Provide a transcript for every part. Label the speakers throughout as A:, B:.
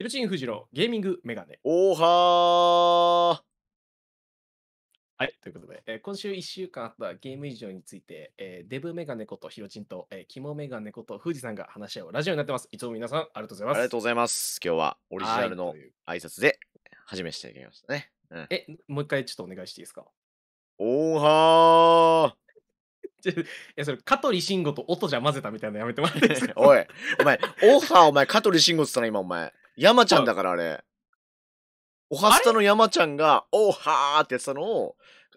A: ヒロチン・フジロー、ゲーミングメガネ。おーはーはい、ということで、えー、今週1週間あったゲーム以上について、えー、デブメガネことヒロチンと、えー、キモメガネこと富士さんが話し合うラジオになってます。いつも皆さん、ありがとうございます。ありがとうございます。今日はオリジナルの挨拶で始めしていきましたね。うん、え、もう一回ちょっとお願いしていいですかおーはーいや それ香取慎吾と音じゃ混ぜたみたいなのやめてもらっていいですか おいお前オは、ハーお前香取慎吾っつったな今お前山ちゃんだからあれ。おはスタの山ちゃんが、おはーってやったのを、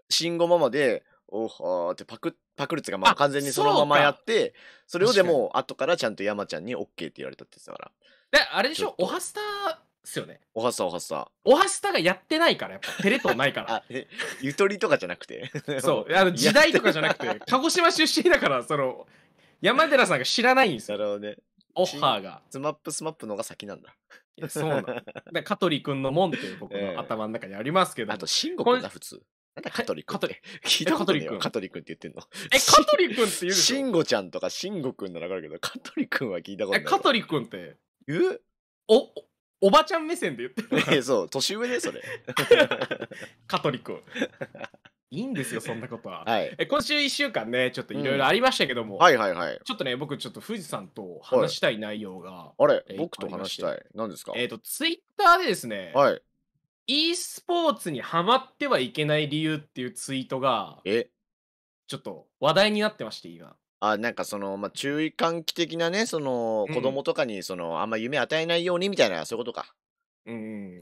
A: 慎吾ママで、おはーってパク、パクるつが、まあ完全にそのままやって、それをでも、後からちゃんと山ちゃんに OK って言われたって言ってたから。で、あれでしょ、おはスタですよね。おはスタ、おはスタ。おはスタがやってないから、やっぱテレ東ないから。ゆとりとかじゃなくて。そう、あの 時代とかじゃなくて、鹿児島出身だから、その、山寺さんが知らないんですよ。なるほどね。オッハーが。スマップスマップのが先なんだ。そうなん香取君の門っていう僕の頭の中にありますけど、あと、慎吾君が普通。なんだ、香取君って。聞いたことないよ。香取君って言ってんの。え、香取君って言うで慎吾ちゃんとか慎吾君ならわかるけど、香取君は聞いたことない。え、香取君って言うお、おばちゃん目線で言ってる。え、そう、年上で、それ。香取君。いいんですよ、そんなことは。はい、え今週1週間ね、ちょっといろいろありましたけども、うん、はいはいはい。ちょっとね、僕、ちょっと富士山と話したい内容が。あれ、えー、僕と話したい。何ですかえっ、ー、と、ツイッターでですね、はい、e スポーツにはまってはいけない理由っていうツイートが、えちょっと話題になってまして、今。あなんかその、まあ、注意喚起的なね、その、子供とかに、その、うん、あんま夢与えないようにみたいな、そういうことか。うん。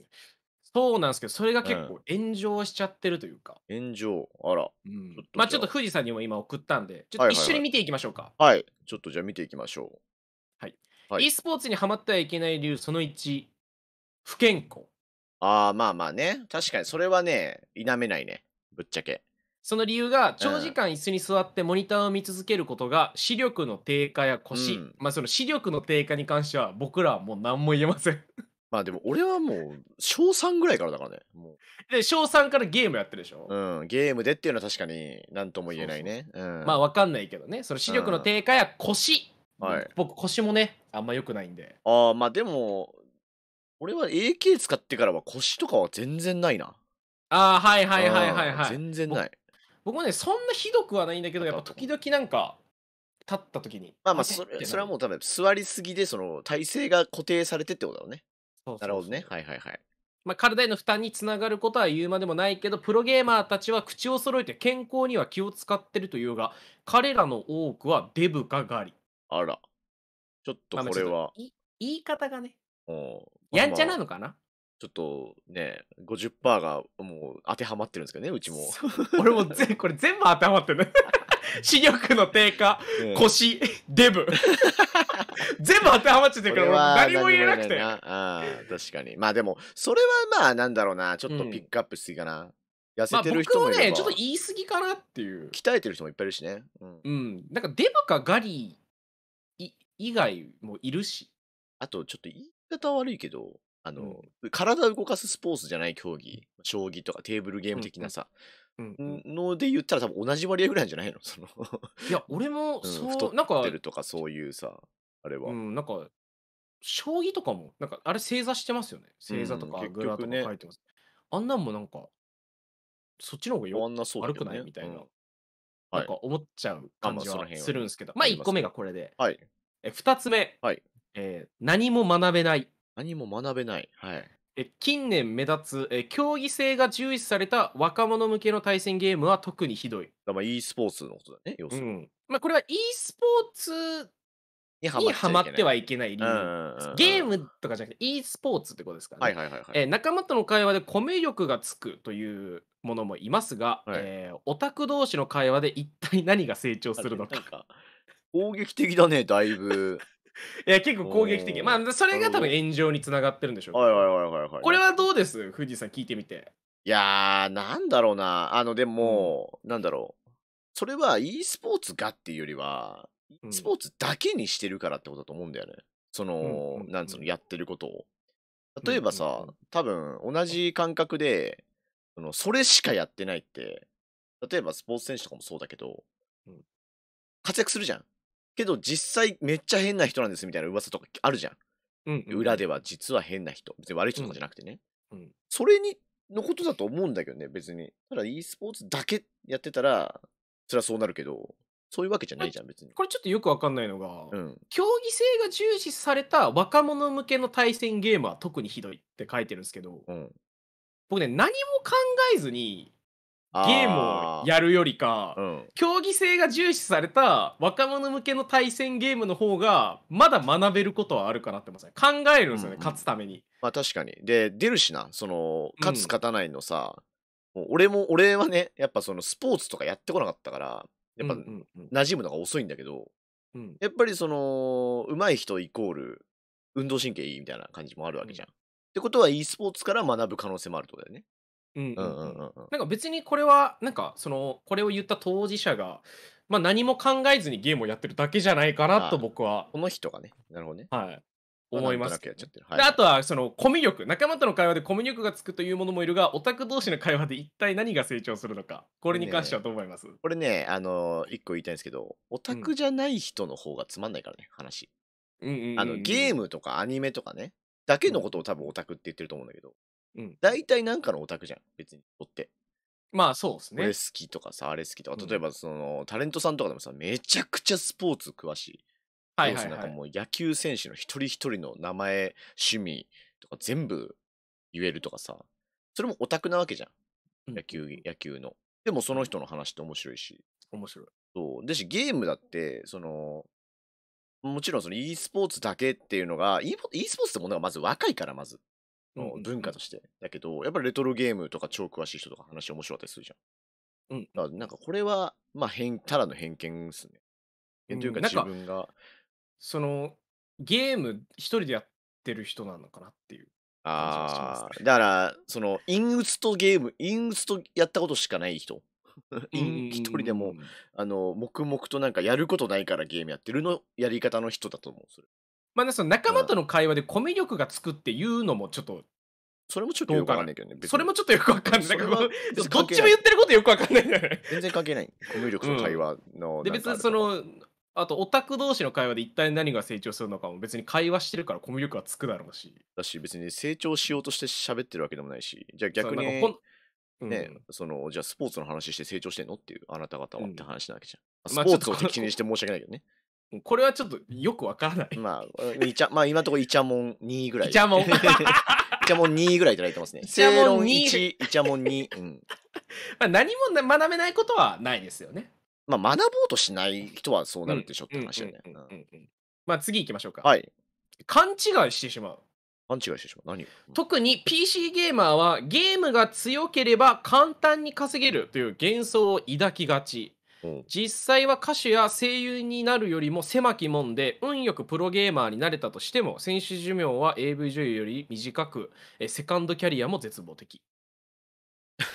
A: そうなんですけど、それが結構炎上しちゃってるというか。炎上あら。うん、ちょっとまあちょっと富士山にも今送ったんで、ちょっと一緒に見ていきましょうか。はい、はいはい、ちょっとじゃあ見ていきましょう。はい。はい、e スポーツにはまってはいけない理由、その1、不健康。ああ、まあまあね。確かにそれはね、否めないね。ぶっちゃけ。その理由が長時間椅子に座ってモニターを見続けることが視力の低下や腰、うん、まあその視力の低下に関しては僕らはもう何も言えませんまあでも俺はもう、小3ぐらいからだからね。もで、小3からゲームやってるでしょう、うん、ゲームでっていうのは確かに何とも言えないね。うんまあわかんないけどね。その視力の低下や腰。はい僕腰もね、あんま良くないんで。ああ、まあでも、俺は AK 使ってからは腰とかは全然ないな。ああ、はいはいはいはいはい。全然ない。僕もね、そんなひどくはないんだけど、やっぱ時々なんか、立った時に。まあまあそれ、それはもう多分座りすぎで、その体勢が固定されてってことだよね。そうそうそうなるほどね。はいはいはい。まあ、体への負担につながることは言うまでもないけどプロゲーマーたちは口を揃えて健康には気を使ってるというが彼らの多くはデブかガリあら。ちょっとこれは。ちょっと言い方がねうんやんちゃなのかな、ちょっとね、50%がもう当てはまってるんですけどね、うちも。俺もぜこれ全部当てはまってる 視力の低下うん腰デブ 全部当てはまっちゃってるから何も言えなくてなあ確かにまあでもそれはまあなんだろうなちょっとピックアップしすぎかな、うん痩せてる人もいれば、まあ、ねちょっと言い過ぎかなっていう鍛えてる人もいっぱいいるしねうん、うん、なんかデブかガリ以外もいるしあとちょっと言い方悪いけどあの、うん、体を動かすスポーツじゃない競技将棋とかテーブルゲーム的なさ、うん、うん、ので言ったら多分同じ割合ぐらいじゃないのそのいや俺もそう、うん、太ってるとかそういうさあれは。うん、なんか、将棋とかも、なんか、あれ正座してますよね。正座とか、グラとか書いてます。ね、あんなんもなんか、そっちの方がよ、ね、悪くないみたいな、うん、なんか思っちゃう感じはするんですけど、まあ、1個目がこれで。はい。え、2つ目。はい。えー、何も学べない。何も学べない。はい。近年目立つえ競技性が重視された若者向けの対戦ゲームは特にひどい。だまあ e スポーツのことだね、要するに。うんまあ、これは e スポーツにハマハマってはいけない理由。ゲームとかじゃなくて e スポーツってことですからね。はいはいはい、はい、えー、仲間との会話でコミュ力がつくというものもいますが、はい、えー、オタク同士の会話で一体何が成長するのか。か攻撃的だね、だいぶ。いや結構攻撃的まあそれが多分炎上につながってるんでしょうはいはいはいはい、はい、これはどうです藤井さん聞いてみていやーなんだろうなあのでも、うん、なんだろうそれは e スポーツがっていうよりはスポーツだけにしてるからってことだと思うんだよね。その、うんうん、なんつうの、やってることを。例えばさ、うんうん、多分同じ感覚で、そのそれしかやってないって、例えばスポーツ選手とかもそうだけど、うん、活躍するじゃん。けど実際めっちゃ変な人なんですみたいな噂とかあるじゃん。うんうん、裏では実は変な人。別に悪い人とかじゃなくてね。うん、それに、のことだと思うんだけどね、別に。ただ e スポーツだけやってたら、それはそうなるけど、そういうわけじゃないじゃん、別に。これちょっとよくわかんないのが、うん、競技性が重視された若者向けの対戦ゲームは特にひどいって書いてるんですけど、うん、僕ね、何も考えずにゲームをやるよりか、うん、競技性が重視された若者向けの対戦ゲームの方が、まだ学べることはあるかなって思いますね。考えるんですよね、うんうん、勝つために。まあ確かに。で、出るしな、その、勝つ、勝たないのさ、俺も、俺はね、やっぱそのスポーツとかやってこなかったから、やっぱ、馴染むのが遅いんだけど、うん、やっぱりその、上手い人イコール、運動神経いいみたいな感じもあるわけじゃん。うん、ってことは e スポーツから学ぶ可能性もあるとだよね。うんうんうんうん、なんか別にこれはなんかそのこれを言った当事者が、まあ、何も考えずにゲームをやってるだけじゃないかなと僕はこの人がねなるほどねはい思います、あとはそのコミュ力仲間との会話でコミュ力がつくというものもいるがオタク同士の会話で一体何が成長するのかこれに関してはどう思います、ね、これねあの一個言いたいんですけどオタクじゃない人の方がつまんないからね、話、うんあのゲームとかアニメとかねだけのことを多分オタクって言ってると思うんだけど、うん、大体なんかのオタクじゃん別にとってまあそうですねこれ好きとかさあれ好きとか例えばその、タレントさんとかでもさめちゃくちゃスポーツ詳しいはいはいはい、なんかもう野球選手の一人一人の名前趣味とか全部言えるとかさそれもオタクなわけじゃん野球,、野球のでもその人の話って面白いし面白いそうでしゲームだってそのもちろんその e スポーツだけっていうのが e, e スポーツってものがまず若いからまず文化として、だけどやっぱりレトロゲームとか超詳しい人とか話面白かったりするじゃん、うん、だからなんかこれはまあただの偏見ですね偏見というか自分が、うんそのゲーム一人でやってる人なのかなっていう感じがしますあね。あ、だから、その、陰鬱とゲーム、陰鬱とやったことしかない人。イ ン一人でも、あの、黙々となんかやることないからゲームやってるのやり方の人だと思う。それまあその仲間との会話でコミュ力がつくっていうのもちょっとそれもちょっとよくわかんないけどね。それもちょっとよくわかんないこどっちも言ってることよくわかんないんよ全然関係ない。コミュ力と会話の、で別にそのあとオタク同士の会話で一体何が成長するのかも別に会話してるからコミュ力はつくだろうし。だし別に成長しようとして喋ってるわけでもないし、じゃあ逆にね、ね、うん、そのじゃあスポーツの話して成長してんのっていうあなた方はって話なわけじゃん。うん、スポーツを気にして申し訳ないけどね。これはちょっとよくわからない。まあ、いちゃまあ、今のところイチャモン2位ぐらい。イチャモン。イチャモン2位ぐらいいただいてますね。イチャモン1、イチャモン2。うん、まあ何も学べないことはないですよね。まあ、学ぼうとしない人はそうなるでしょって話だよね。まあ、次行きましょうか。はい。勘違いしてしまう。勘違いしてしまう。何特に PC ゲーマーはゲームが強ければ簡単に稼げるという幻想を抱きがち。うん、実際は歌手や声優になるよりも狭きもんで運よくプロゲーマーになれたとしても選手寿命は AV 女優より短くえセカンドキャリアも絶望的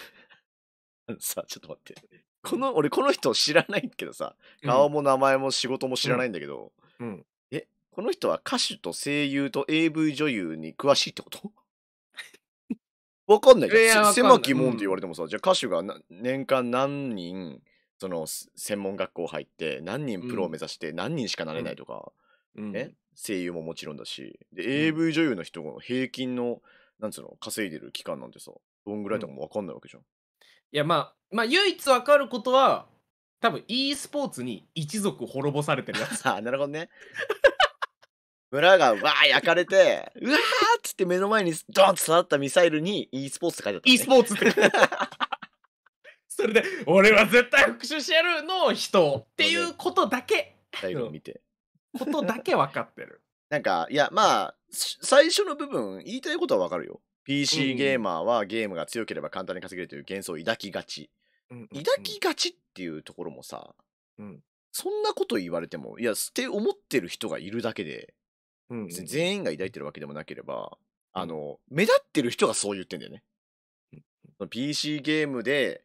A: さあちょっと待ってこの、俺この人知らないけどさ、顔も名前も仕事も知らないんだけど、うん。うんえ、この人は歌手と声優と AV 女優に詳しいってこと わかんないけど、いんない狭き門って言われてもさ、じゃあ歌手が年間何人、その専門学校入って、何人プロを目指して何人しかなれないとか、うん声優ももちろんだし、で、AV 女優の人の平均の、なんつうの、稼いでる期間なんてさ、どんぐらいとかもわかんないわけじゃん。いや、まあ、まあ唯一わかることは多分 e スポーツに一族滅ぼされてるやつ あなるほどね 村がわー焼かれてうわーっつって目の前にドンて刺さったミサイルに e スポーツって書いてあった、ね、e スポーツって それで「俺は絶対復讐してやる!」の人っていうことだけ最後見てことだけ分かってるなんかいやまあ最初の部分言いたいことは分かるよ PC ゲーマーはゲームが強ければ簡単に稼げるという幻想を抱きがち。うんうんうん、抱きがちっていうところもさ、うん、そんなこと言われても、いや、って思ってる人がいるだけで、うんうん、全員が抱いてるわけでもなければ、あの、目立ってる人がそう言ってんだよね。うん、PC ゲームで、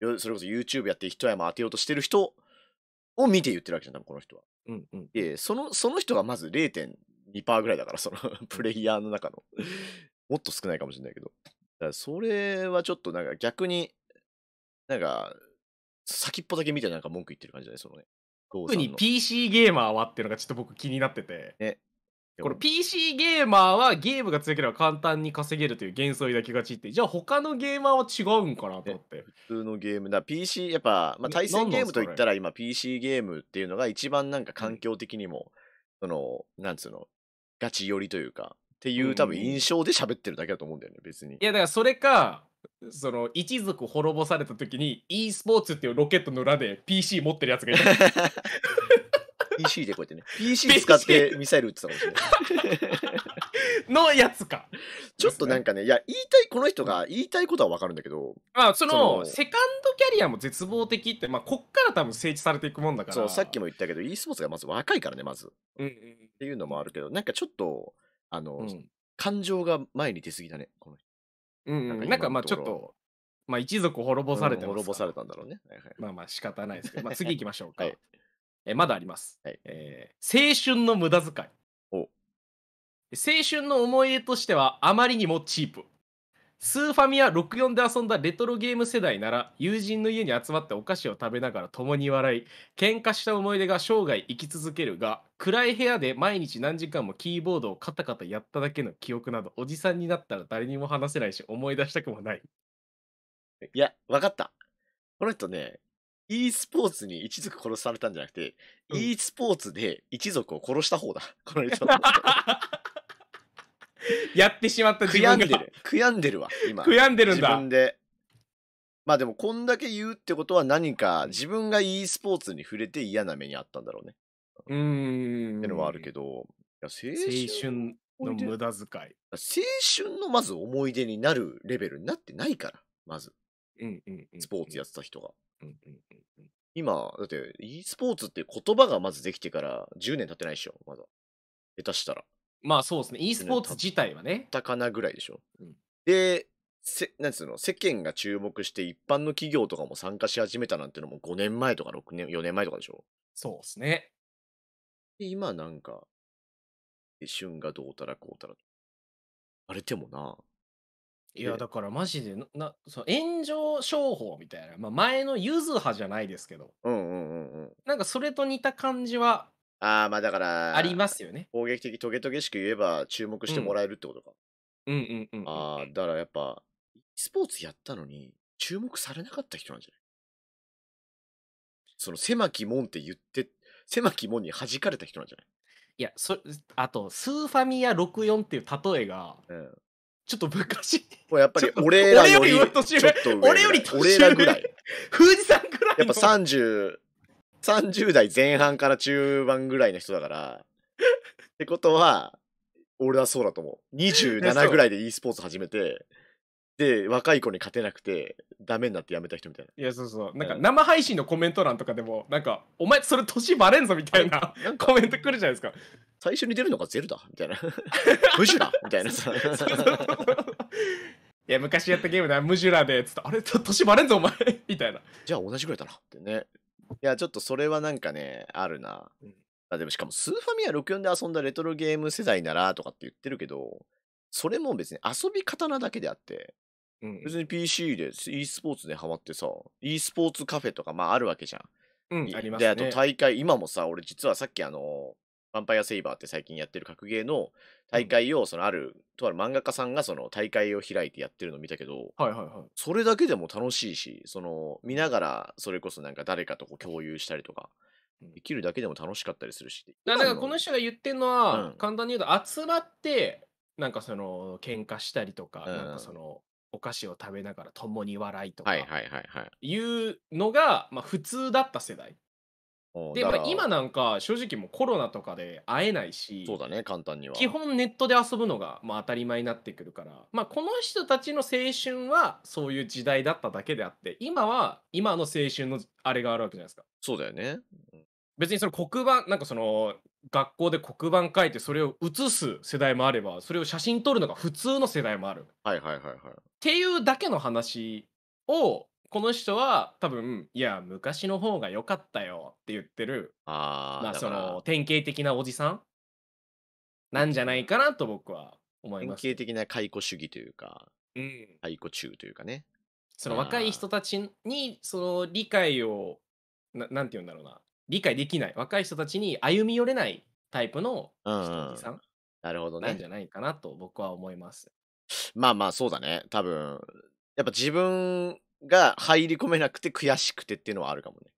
A: それこそ YouTube やって一山当てようとしてる人を見て言ってるわけじゃん、多分この人は。うんうん、でその、その人がまず0.2%ぐらいだから、そのプレイヤーの中のもっと少ないかもしれないけど。だからそれはちょっとなんか逆に、なんか、先っぽだけ見てなんか文句言ってる感じだね、そのね。特に PC ゲーマーはっていうのがちょっと僕気になってて。ね。こ PC ゲーマーはゲームが強ければ簡単に稼げるという幻想抱きがちって、じゃあ他のゲーマーは違うんかなと思って。普通のゲームだ、PC、やっぱ、まあ、対戦ゲームといったら今 PC ゲームっていうのが一番なんか環境的にも、うん、その、なんつうの、ガチ寄りというか、っていう多分印象で喋ってるだけだと思うんだよね別にいやだからそれかその一族滅ぼされた時に e スポーツっていうロケットの裏で PC 持ってるやつがいた PC でこうやってね PC 使ってミサイル撃ってたかもしれないのやつかちょっとなんかねいや言いたいこの人が言いたいことは分かるんだけどまあそのセカンドキャリアも絶望的ってまあこっから多分整地されていくもんだからそうさっきも言ったけど e スポーツがまず若いからねまず、うんうん、っていうのもあるけどなんかちょっとあの、うん感情が前に出すぎだね、この人。うんなん、か、なんかまあちょっと、まあ、一族滅ぼされてます、う滅ぼされたんだろうね。はいはい、まあまあ仕方ないですけど、まあ、次行きましょうか。はい、えまだあります、はい、えー、青春の無駄遣い。青春の思い出としてはあまりにもチープ。スーファミア64で遊んだレトロゲーム世代なら友人の家に集まってお菓子を食べながら共に笑い喧嘩した思い出が生涯生き続けるが暗い部屋で毎日何時間もキーボードをカタカタやっただけの記憶などおじさんになったら誰にも話せないし思い出したくもないいや分かったこの人ね e スポーツに一族殺されたんじゃなくて、うん、e スポーツで一族を殺した方だこの人 やってしまった自悔やんでる。悔やんでるわ、今。悔やんでるん自だ分。で。まあでも、こんだけ言うってことは何か自分が e スポーツに触れて嫌な目にあったんだろうね。うーん。ってのはあるけど。いや青青春の無駄遣い。青春のまず思い出になるレベルになってないから、まず、うんうんうんスポーツやってた人が。うん今、だって e スポーツって言葉がまずできてから10年経ってないでしょ、まだ。下手したら。まあそうですね。e スポーツ自体はね。たかなぐらいでしょ。うん、で、せなんつうの世間が注目して一般の企業とかも参加し始めたなんてのも5年前とか6年4年前とかでしょそうですねで今なんか旬がどうたらこうたらあれでもないやだからマジでなそ炎上商法みたいな、まあ、前のゆずはじゃないですけど、うんうんうんうん、なんかそれと似た感じはああ、まあだから、ありますよね。攻撃的、トゲトゲしく言えば注目してもらえるってことか。うんうんうん、うん、ああ、だからやっぱ、スポーツやったのに、注目されなかった人なんじゃないその狭き門って言って、狭き門に弾かれた人なんじゃないいや、そあと、スーファミや64っていう例えが、うん、ちょっと昔。これやっぱり俺らより、俺より年上。俺より年上。俺らぐらい。富士山ぐらい。やっぱ30代前半から中盤ぐらいの人だから。ってことは、俺はそうだと思う。27 ぐらいで e スポーツ始めて、で、若い子に勝てなくて、ダメになってやめた人みたいな。いや、そうそう。なんか生配信のコメント欄とかでも、なんか、お前それ年バレんぞみたいなコメント来るじゃないですか。最初に出るのがゼルだみたいな。ムジュラみたいなさ。いや、昔やったゲームだ、ムジュラで、つって、あれ、年バレんぞ、お前 みたいな。じゃあ同じぐらいだなってね。いや、ちょっとそれはなんかね、あるな。うん、あでもしかも、スーファミア64で遊んだレトロゲーム世代ならとかって言ってるけど、それも別に遊び方なだけであって、うん、別に PC で e スポーツでハマってさ、e スポーツカフェとかまああるわけじゃん。
B: うん、ありますね。で、あと大
A: 会、今もさ、俺実はさっきあの、ヴァンパイアセイバーって最近やってる格ゲーの大会を、そのある、とある漫画家さんがその大会を開いてやってるのを見たけど、はいはいはい、それだけでも楽しいし、その見ながらそれこそなんか誰かとこう共有したりとか。できるだけでも楽しかったりするし。だからこの人が言ってるのは、うん、簡単に言うと集まってなんかその喧嘩したりとか、うん、なんかそのお菓子を食べながら共に笑いとかいうのが、まあ、普通だった世代でも今なんか正直もうコロナとかで会えないしそうだね、簡単には。基本ネットで遊ぶのがまあ当たり前になってくるから、まあ、この人たちの青春はそういう時代だっただけであって今は今の青春のあれがあるわけじゃないですかそうだよね。別にその黒板なんかその学校で黒板書いてそれを写す世代もあればそれを写真撮るのが普通の世代もあるはいはいはいはい。っていうだけの話をこの人は多分いや昔の方が良かったよって言ってるあまあその典型的なおじさんなんじゃないかなと僕は思います典型的な解雇主義というか、うん、解雇中というかねその若い人たちにその理解をななんて言うんだろうな理解できない若い人たちに歩み寄れないタイプの人おじさん、なるほどねなんじゃないかなと僕は思いますまあまあそうだね多分やっぱ自分が入り込めなくて悔しくてっていうのはあるかもね。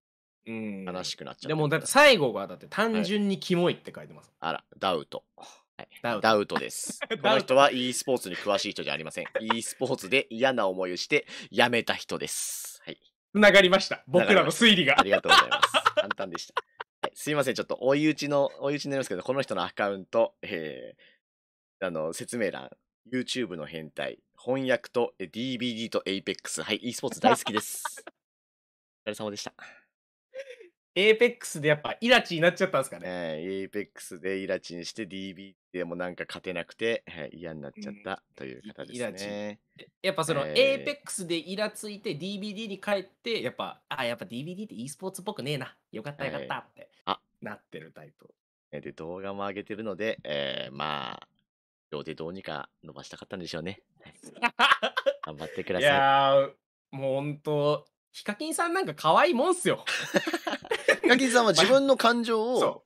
A: うん。悲しくなっちゃう。でもだって最後がだって単純にキモいって書いてます。はい、あら、ダウト。はい、ダウダウトです。この人は e スポーツに詳しい人じゃありません。e スポーツで嫌な思いをして辞めた人です。はい。繋がりました。僕らの推理が。ありがとうございます。簡単でした。はい、すいません。ちょっと追い打ちの、追い打ちになりますけど、この人のアカウント、えー、あの、説明欄、YouTube の変態、翻訳と DVD と APEX。はい、e スポーツ大好きです。お疲れ様でした。APEX でやっぱイラチになっちゃったんですかね。えー、APEX でイラチにして DB でもなんか勝てなくて、えー、嫌になっちゃったという方ですね。やっぱその APEX でイラついて DVD に帰って、やっぱ、えー、あ、やっぱ DVD って e スポーツっぽくねえな。よかったよかったって、えー、なってるタイプ。で、動画も上げてるので、えー、まあ、秒でどうにか伸ばしたかったんでしょうね。頑張ってくだいさい。やー、もう本当、ヒカキンさんなんか可愛いもんっすよ。ヒカキンさんは自分の感情を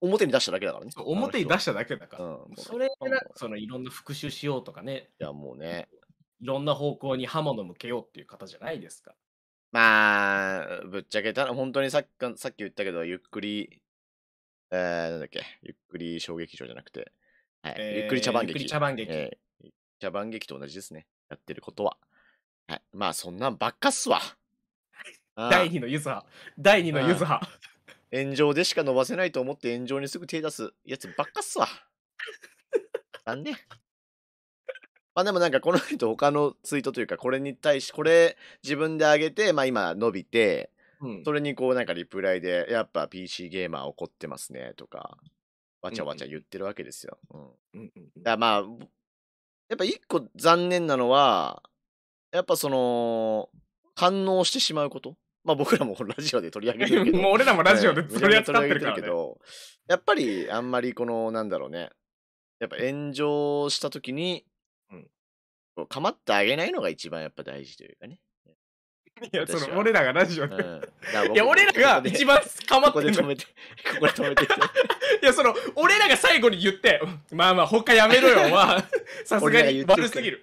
A: 表に出しただけだからね。表に出しただけだから。うん、それがそのいろんな復習しようとかね、いや、もうね。いろんな方向に刃物向けようっていう方じゃないですか。まあ、ぶっちゃけたら、本当にさっきさっき言ったけど、ゆっくり、えー、なんだっけ、ゆっくり小劇場じゃなくて、はいゆっくり茶番劇ゆっくり茶番劇。えー茶番劇と同じですね。やってることは。はい。まあ、そんなんばっかっすわ。第二のゆずは。第2のゆずは。炎上でしか伸ばせないと思って炎上にすぐ手出すやつばっかっすわ。なんでまあでもなんかこの人他のツイートというかこれに対しこれ自分で上げてまあ今伸びてそれにこうなんかリプライでやっぱ PC ゲーマー怒ってますねとかわちゃわちゃ言ってるわけですよ。うん。だまあ、やっぱ一個残念なのは、やっぱその、反応してしまうこと。まあ僕らも ラジオで取り上げてるけど。もう俺らもラジオで取り扱ってるけど、やっぱりあんまりこの、なんだろうね。やっぱ炎上した時に、うん、構ってあげないのが一番やっぱ大事というかね。いや、その、俺らがラジオで。いや、俺らが一番かまってここで止めて、ここで止めて。いや、その、俺らが最後に言って、まあまあ、他やめろよは、さすがに悪すぎる。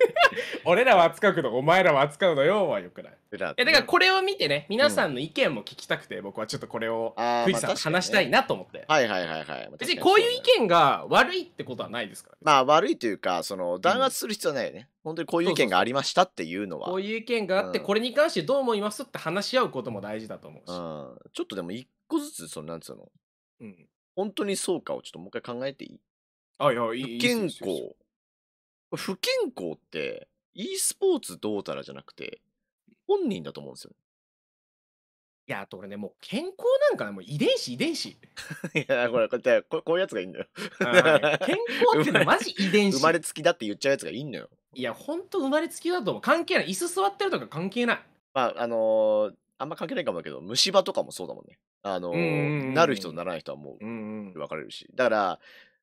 A: 俺らは扱うけど、お前らは扱うのよはよくない。裏だいやだからこれを見てね皆さんの意見も聞きたくて、僕はちょっとこれをあーさん話したいなと思って、はいはいはいはい。別にこういう意見が悪いってことはないですから、まあ悪いというか、その弾圧する必要はないよね。本当にこういう意見がありましたっていうのは。こういう意見があって、これに関してどう思いますって話し合うことも大事だと思うし、うん、ちょっとでも一個ずつ、そのなんつうの、うん本当にそうかをちょっともう一回考えていいあいやいい不健康。不健康って、e スポーツどうたらじゃなくて、本人だと思うんですよいや、あと俺ね、もう健康なんかね、もう遺伝子遺伝子。いや、これ、こっここういうやつがいいんだよ。健康ってのはマジ遺伝子。生まれつきだって言っちゃうやつがいいんだよ。いや、ほんと生まれつきだと思う。関係ない。椅子座ってるとか関係ない。まあ、あのーあんま関係ないかもだけど、虫歯とかもそうだもんね。あのー、なる人とならない人はもう分かれるし。だから、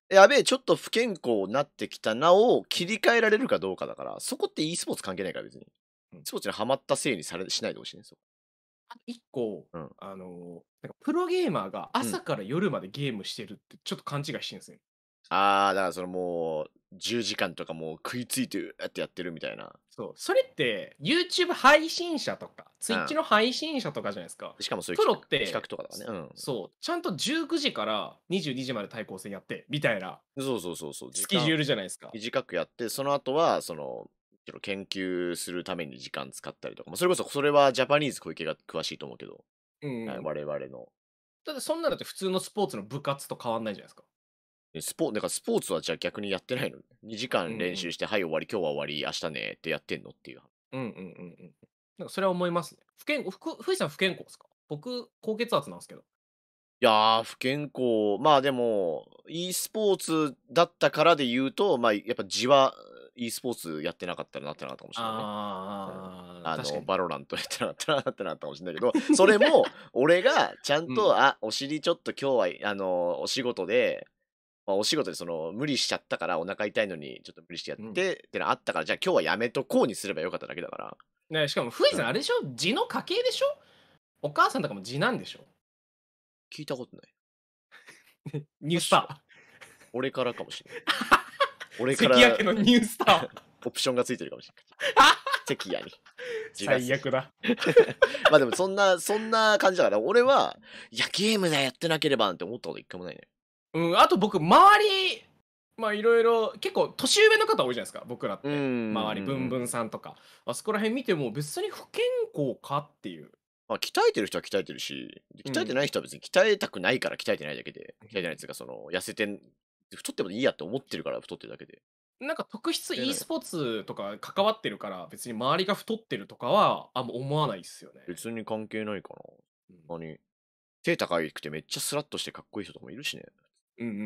A: やべえ、ちょっと不健康になってきたなを切り替えられるかどうかだから、そこって e スポーツ関係ないから別に。うんスポーツにはまったせいにされしないでほしいんですよ。あと一個、うんあのなんかプロゲーマーが朝から夜までゲームしてるってちょっと勘違いしてるんですよ。ああ、だからそのもう、10時間とかもう食いついてやってやってるみたいな。そう。それって YouTube 配信者とか、Twitch の配信者とかじゃないですか。しかもそういうプロって企画とかだね。そう。ちゃんと19時から22時まで対抗戦やって、みたいなそうそうそうそう。スケジュールじゃないですか。短くやって、その後は、その、の研究するために時間使ったりとか、それこそそれはジャパニーズ小池が詳しいと思うけど、うん我々の。ただそんなのって普通のスポーツの部活と変わんないじゃないですか。スポだからスポーツはじゃあ逆にやってないの ?2 時間練習して、うんうん、はい終わり、今日は終わり、明日ねってやってんのっていう。うんうんうんうん。なんかそれは思いますね。不健康、ふいさん不健康ですか僕、高血圧なんですけど。いやー、不健康。まあでも、e スポーツだったからで言うと、まあやっぱじわ e スポーツやってなかったらなってなかったかもしれない、ね、あ,、うん、あのバロラントやってなかったらなってなかったかもしれないけどそれも 俺がちゃんと、うん、あお尻ちょっと今日はあのお仕事でまあ、お仕事でその無理しちゃったからお腹痛いのにちょっと無理してやって、うん、ってのあったからじゃあ今日はやめとこうにすればよかっただけだから、ね、しかもフイさんあれでしょ、うん、字の家系でしょお母さんとかも字なんでしょ聞いたことない ニュースター俺からかもしれない俺から関谷家のニュースター。オプションがついてるかもしれない。関谷に。最悪だ。まあでもそんな、そんな感じだから、俺は、いや、ゲームだやってなければなんて思ったこと一回もないね。うん、あと僕、周り、まあいろいろ、結構年上の方多いじゃないですか、僕らって。周り、ブンブンさんとか。あそこら辺見ても、別に不健康かっていう。まあ、鍛えてる人は鍛えてるし、鍛えてない人は別に鍛えたくないから鍛えてないだけで、鍛えてないっていうか、その、痩せて太ってもいいやって思ってるから太ってるだけで。なんか特質 e スポーツとか関わってるから別に周りが太ってるとかはあんま思わないっすよね。別に関係ないかな。何、うん、手高くてめっちゃスラッとしてかっこいい人とかもいるしね。うんうんう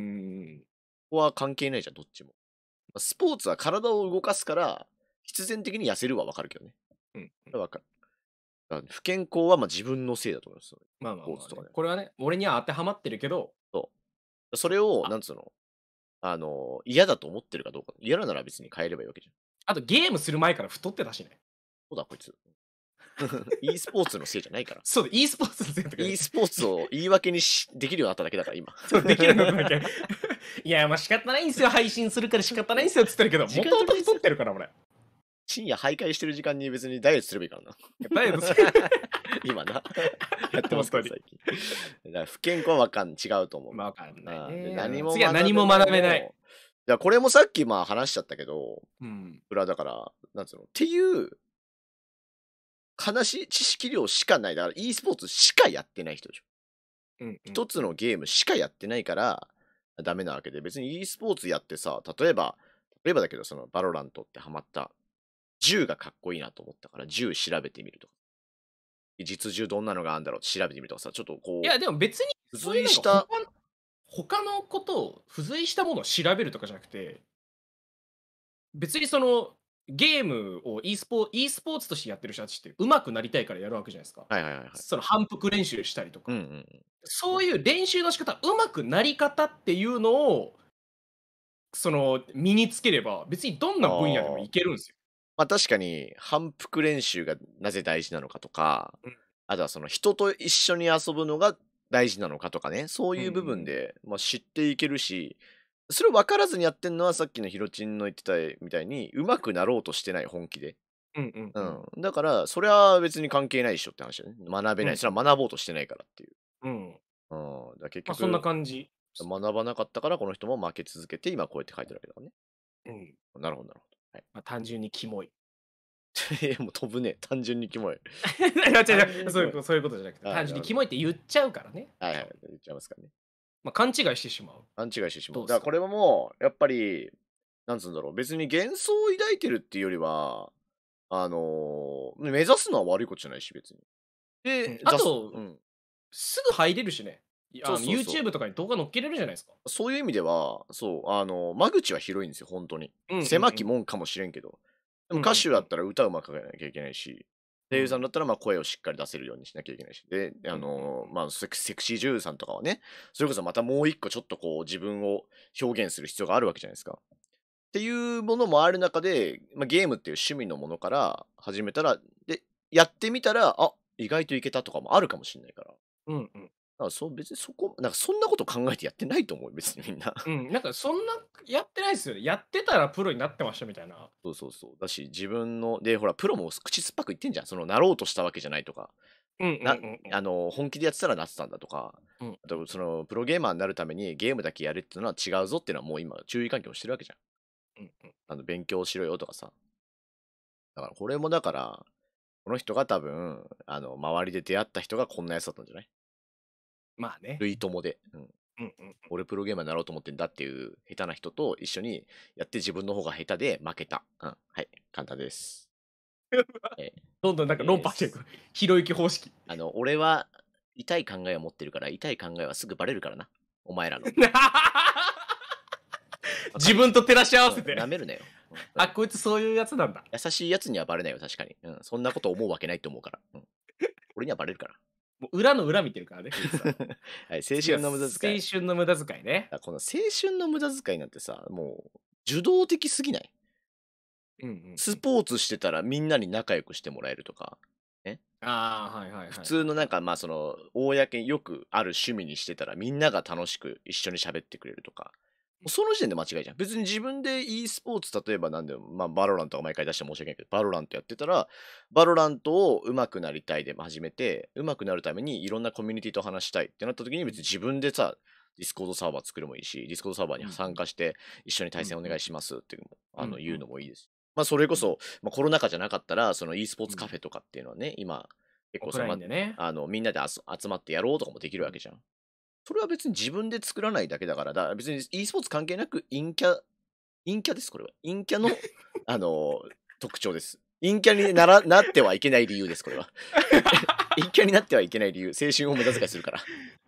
A: ん。ここは関係ないじゃん、どっちも。スポーツは体を動かすから、必然的に痩せるはわかるけどね。うん、うん。かる。不健康はまあ自分のせいだと思います。まあまあ、まあね、これはね、俺には当てはまってるけど。そう。それを、なんつうの、あの、嫌だと思ってるかどうか。嫌なら別に変えればいいわけじゃん。あとゲームする前から太ってたしね。そうだ、こいつ。e スポーツのせいじゃないから。そうだ、e スポーツのせいとか、ね。e スポーツを言い訳にしできるようになっただけだから、今。そう、できるようになっただけ。いや、まあ仕方ないんですよ。配信するから仕方ないんですよって言ってるけど、もともと太ってるから、俺。深夜徘徊してる時間に別にダイエットすればいいからな。ダイエットする今な。やってますから最近。だから不健康はかん違うと思う。まあ、わかんない、何も次は何も学べない。いや、これもさっきまあ話しちゃったけど、うん、裏だから、なんつうの、っていう、悲しい知識量しかない。だから e スポーツしかやってない人でしょ。うんうん、一つのゲームしかやってないから、ダメなわけで、別に e スポーツやってさ、例えば、例えばだけど、その、バロラントってハマった銃がかっこいいなと思ったから、銃調べてみるとか。実銃どんなのがあるんだろうって調べてみるとかさ、ちょっとこう。いや、でも別に、付随した。他のことを、付随したものを調べるとかじゃなくて、別にその、ゲームを e スポ e スポーツとしてやってる人たちって上手くなりたいからやるわけじゃないですか。はいはいはい、はい、その反復練習したりとか、うんうん、そういう練習の仕方上手くなり方っていうのをその身につければ別にどんな分野でもいけるんですよ。まあ確かに反復練習がなぜ大事なのかとか、うんあとはその人と一緒に遊ぶのが大事なのかとかね、そういう部分で、まあ、知っていけるし、それを分からずにやってんのはさっきのヒロチンの言ってたみたいに、うまくなろうとしてない本気で。うんうん、うんだから、それは別に関係ないでしょって話だね。学べない。それは学ぼうとしてないからっていう。うん。うん、だ結局、そんな感じ。学ばなかったから、この人も負け続けて、今こうやって書いてるわけだからね。うん。なるほど、なるほど。はいまあ、単純にキモい。え もう飛ぶね単純にキモい そういうそういうことじゃなくて単純にキモいって言っちゃうからねはいはい言っちゃいますからねまあ勘違いしてしまう勘違いしてしまうだからこれはもうやっぱりなんつうんだろう別に幻想を抱いてるっていうよりはあのー、目指すのは悪いことじゃないし別にで、うん、あと、うん、すぐ入れるしね YouTube とかに動画載っけれるじゃないですか。そういう意味では、そう、あの、間口は広いんですよ、本当に。うんうんうん狭きもんかもしれんけど。でも歌手だったら歌うまく書かなきゃいけないし、声優さんだったらまあ声をしっかり出せるようにしなきゃいけないし、で、あのまあセク、セクシー女優さんとかはね、それこそまたもう一個ちょっとこう自分を表現する必要があるわけじゃないですか。っていうものもある中で、まあ、ゲームっていう趣味のものから始めたら、で、やってみたら、あ意外といけたとかもあるかもしれないから。うんうん。だからそ別にそこ、なんかそんなこと考えてやってないと思う、別にみんな。うん、なんかそんなやってないですよね。やってたらプロになってましたみたいな。そうそうそう。だし、自分の、で、ほら、プロも口酸っぱく言ってんじゃん。その、なろうとしたわけじゃないとか。うんうんうんあの本気でやってたらなってたんだとか、うん、あとそのプロゲーマーになるためにゲームだけやるっていうのは違うぞっていうのはもう今注意喚起をしてるわけじゃん。うんうん、あの勉強しろよとかさ。だからこれもだからこの人が多分あの周りで出会った人がこんなやつだったんじゃないまあね。類友で。うんうんうん、俺プロゲーマーになろうと思ってんだっていう下手な人と一緒にやって自分の方が下手で負けた。うん、はい、簡単です。え
B: ー、どんどんなんか論破してい
A: く。ひろゆき方式。あの、俺は痛い考えを持ってるから、痛い考えはすぐバレるからな。お前らの。自分と照らし合わせて。な、うん、めるなよ。うん、あ、こいつそういうやつなんだ。優しいやつにはバレないよ、確かに。うん、そんなこと思うわけないと思うから。うん、俺にはバレるから。もう裏の裏見てるからね。はい、青春の無駄遣い。青春の無駄遣いね。この青春の無駄遣いなんてさ、もう、受動的すぎない、うん、うん、スポーツしてたらみんなに仲良くしてもらえるとか。ね、あはいはいはい、普通のなんかまあその公によくある趣味にしてたらみんなが楽しく一緒に喋ってくれるとかその時点で間違いじゃん。別に自分で e スポーツ、例えばなんで、まあ、バロラントが毎回出して申し訳ないけど、バロラントやってたら、バロラントを上手くなりたいで始めて、上手くなるためにいろんなコミュニティと話したいってなった時に、別に自分でさ、ディスコードサーバー作るもいいし、ディスコードサーバーに参加して、一緒に対戦お願いしますっていうのも、うん、あの、言うのもいいです。まあ、それこそ、まあ、コロナ禍じゃなかったら、その e スポーツカフェとかっていうのはね、今、結構その、ね、あのみんなで集まってやろうとかもできるわけじゃん。それは別に自分で作らないだけだから、だから別に e スポーツ関係なく陰キャ、陰キャです、これは。陰キャの、あのー、特徴です。陰キャにならなってはいけない理由です、これは。陰キャになってはいけない理由青春を無駄遣いするから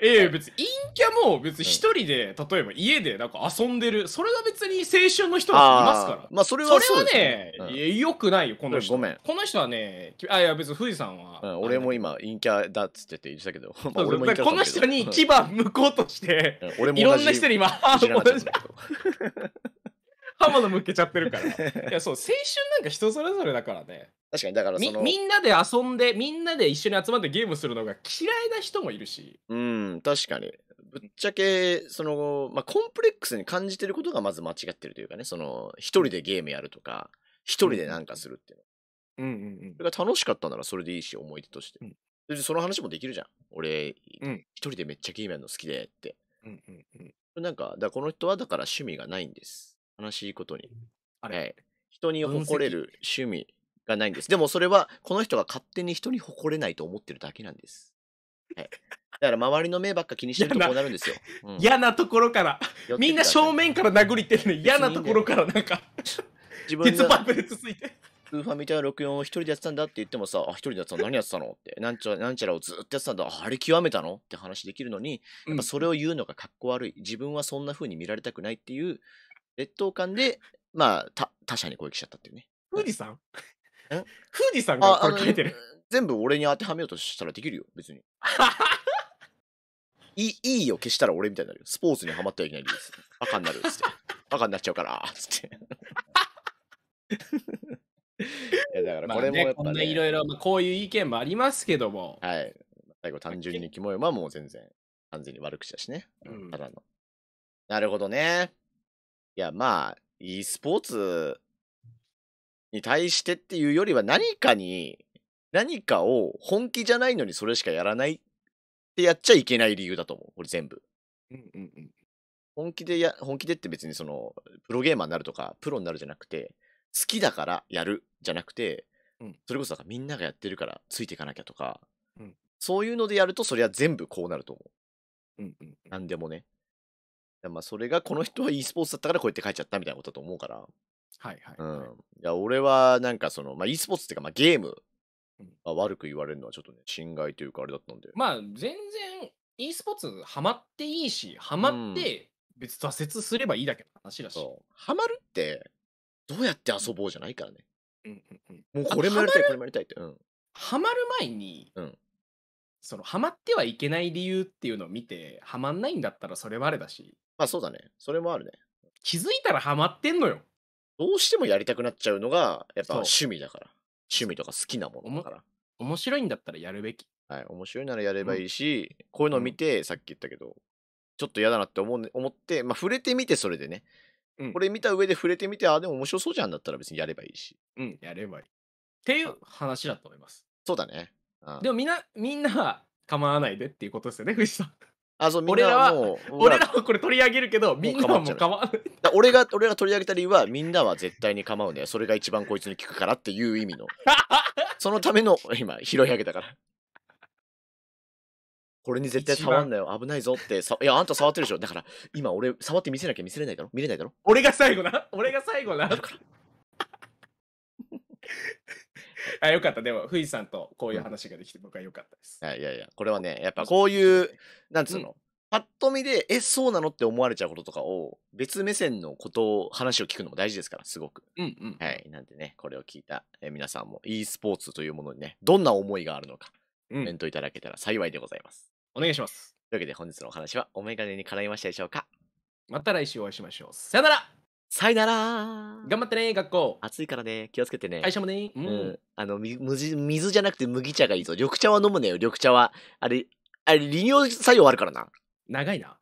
A: ええ別に陰キャも別に一人で、例えば家でなんか遊んでるそれが別に青春の人だいますからまあそれはそうですねそれはね、よくないよこの人ごめんこの人はねあいや別に富士山は、うん、俺も今陰キャだっつってて言ってたけど、まあ、俺もこの人に牙向こうとして、うん、俺もいろんな人に今同モ刃物向けちゃってるからいやそう青春なんか人それぞれだからね確かにだからそみのみんなで遊んでみんなで一緒に集まってゲームするのが嫌いな人もいるしうん確かにぶっちゃけその、まあ、コンプレックスに感じてることがまず間違ってるというかねその一人でゲームやるとか一人でなんかするっていうの、うんうんそれが楽しかったならそれでいいし思い出としてうん、その話もできるじゃん俺、うん一人でめっちゃゲームやるの好きでってうんうんうんなんかだからこの人はだから趣味がないんです悲しいことに、あれはい、人に誇れる趣味がないんです。でもそれは、この人が勝手に人に誇れないと思ってるだけなんです。はい。だから周りの目ばっか気にしてるとこうなるんですよ。嫌、うん、なところから。みんな正面から殴りってるのに嫌なところからなんか自分鉄パイプでつついて。ウーファミたいな64を一人でやってたんだって言ってもさ、あ、一人でやってたの何やってたのって、なんちゃら、なんちゃらをずっとやってたんだ、あれ極めたのって話できるのに、やっぱそれを言うのがかっこ悪い。自分はそんな風に見られたくないっていう劣等感で、まあ、他者に攻撃しちゃったっていうね。富士山富士山がこれ書いてる。全部俺に当てはめようとしたらできるよ、別に。い い、いいよ、消したら俺みたいになるよ。スポーツにはまってはいけないです。赤になるっつって。赤になっちゃうから、つって。いやだからこれもやっぱね、いろいろ、まあ、こういう意見もありますけども。はい。最後単純にキモいはもう全然、完全に悪口だしね。うん、ただの。なるほどね。いや、まあ、e スポーツに対してっていうよりは何かに、何かを本気じゃないのにそれしかやらないってやっちゃいけない理由だと思う。これ全部。うんうん本気でや、本気でって別にその、プロゲーマーになるとか、プロになるじゃなくて、好きだからやるじゃなくて、うん、それこそだからみんながやってるからついていかなきゃとか、うん、そういうのでやるとそれは全部こうなると思う。うんでもね。まあそれがこの人は e スポーツだったからこうやって書いちゃったみたいなことだと思うから。はいはい、うん。いや、俺はなんかその、まあ、e スポーツっていうか、まあ、ゲーム、まあ、悪く言われるのはちょっとね、侵害というかあれだったんで。まあ、全然 e スポーツハマっていいし、ハマって別挫折すればいいだけの話だし。ハ、う、マ、るって、どうやって遊ぼうじゃないからね。うんうんうん、もうこれもやりたい、これもやりたいって。うん、ハマる前に、うん、そのハマってはいけない理由っていうのを見て、ハマんないんだったらそれはあれだし。まあそうだね。それもあるね。気づいたらハマってんのよ。どうしてもやりたくなっちゃうのが、やっぱ趣味だから。趣味とか好きなものだから。面白いんだったらやるべき。はい、面白いならやればいいし、こういうのを見て、さっき言ったけど、ちょっと嫌だなって思うね思って、まあ、触れてみて、それでね。うんこれ見た上で触れてみて、あ、でも面白そうじゃんだったら別にやればいいし。うん、やればいい。っていう話だと思います。そうだね。うんでもみんな、みんなは構わないでっていうことですよね、藤さん。あそう俺らは 俺らはこれ取り上げるけどみんなはもう構わない俺が俺が取り上げた理由はみんなは絶対に構うねそれが一番こいつに効くからっていう意味の そのための今拾い上げたからこれに絶対触んなよ危ないぞってさいやあんた触ってるでしょだから今俺触って見せなきゃ見せれないだろ見れないだろ俺が最後な俺が最後な あ、よかった。でも、富士山とこういう話ができて、僕はよかったです。いやいや、これはね、やっぱこういう、なんつうの、うん、ぱっと見で、え、そうなのって思われちゃうこととかを、別目線のことを、話を聞くのも大事ですから、すごく。うんうん。はい。なんでね、これを聞いた、え皆さんも e スポーツというものにね、どんな思いがあるのか、コメントいただけたら幸いでございます。お願いします。というわけで本日のお話はお眼鏡に叶いましたでしょうかまた来週お会いしましょう。さよならさよなら頑張ってね、学校暑いからね、気をつけてね。会社もね。ううん。あの、み水水じゃなくて麦茶がいいぞ。緑茶は飲むねよ、緑茶は。あれ、あれ、利尿作用あるからな。長いな。